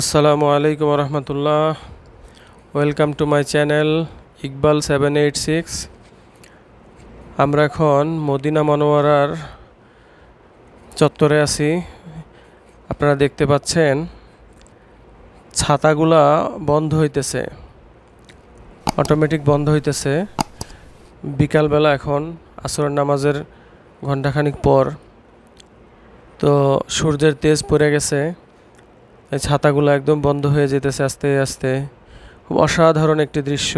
আসসালামু আলাইকুম রহমতুল্লাহ welcome to my channel Iqbal seven eight six আমরা এখন মদিনা মনোয়ারার চত্বরে আছি আপনারা দেখতে পাচ্ছেন ছাতাগুলা বন্ধ হইতেছে অটোমেটিক বন্ধ হইতেছে বিকালবেলা এখন আসর নামাজের ঘণ্টাখানিক পর তো সূর্যের তেজ পড়ে গেছে ছাতাগুলো একদম বন্ধ হয়ে যেতেছে আস্তে আস্তে খুব অসাধারণ একটি দৃশ্য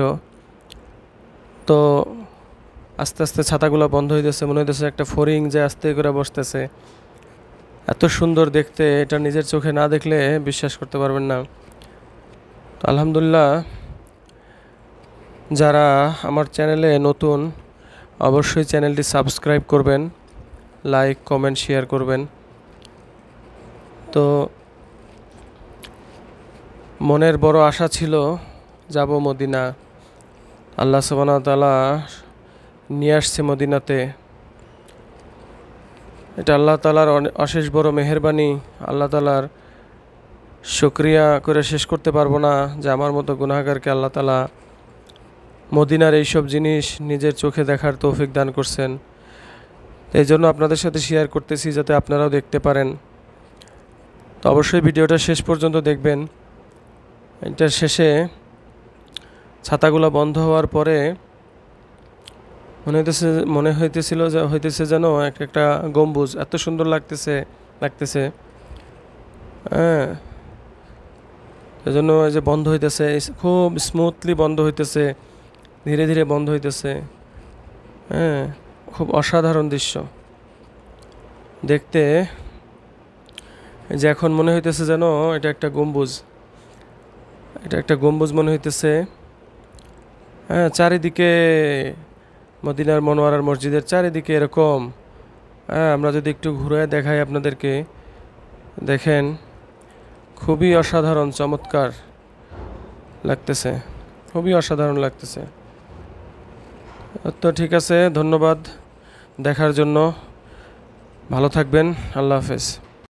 তো আস্তে আস্তে ছাতাগুলো বন্ধ হইতেছে মনে হইতেছে একটা ফরিং যে আস্তে করে বসতেছে এত সুন্দর দেখতে এটা নিজের চোখে না দেখলে বিশ্বাস করতে পারবেন না তো আলহামদুলিল্লাহ যারা আমার চ্যানেলে নতুন অবশ্যই চ্যানেলটি সাবস্ক্রাইব করবেন লাইক কমেন্ট শেয়ার করবেন তো মনের বড় আশা ছিল যাব মদিনা আল্লাহ তাআলা নিয়ে আসছে মদিনাতে এটা আল্লাহ তালার অশেষ বড় মেহরবানি আল্লাহ তালার শুক্রিয়া করে শেষ করতে পারবো না যে আমার মতো গুণাগারকে আল্লাহ তালা মদিনার এইসব জিনিস নিজের চোখে দেখার তৌফিক দান করছেন এই জন্য আপনাদের সাথে শেয়ার করতেছি যাতে আপনারাও দেখতে পারেন তো অবশ্যই ভিডিওটা শেষ পর্যন্ত দেখবেন এটার শেষে ছাতাগুলো বন্ধ হওয়ার পরে মনে হইতেছে মনে হইতেছিল যে হইতেছে যেন এক একটা গম্বুজ এত সুন্দর লাগতেছে লাগতেছে হ্যাঁ এই যে বন্ধ হইতেছে খুব স্মুথলি বন্ধ হইতেছে ধীরে ধীরে বন্ধ হইতেছে হ্যাঁ খুব অসাধারণ দৃশ্য দেখতে যে এখন মনে হইতেছে যেন এটা একটা গম্বুজ এটা একটা গম্বুজ মনে হইতেছে হ্যাঁ চারিদিকে মদিনার মনোয়ারার মসজিদের চারিদিকে এরকম হ্যাঁ আমরা যদি একটু ঘুরে দেখাই আপনাদেরকে দেখেন খুবই অসাধারণ চমৎকার লাগতেছে খুবই অসাধারণ লাগতেছে তো ঠিক আছে ধন্যবাদ দেখার জন্য ভালো থাকবেন আল্লাহ হাফেজ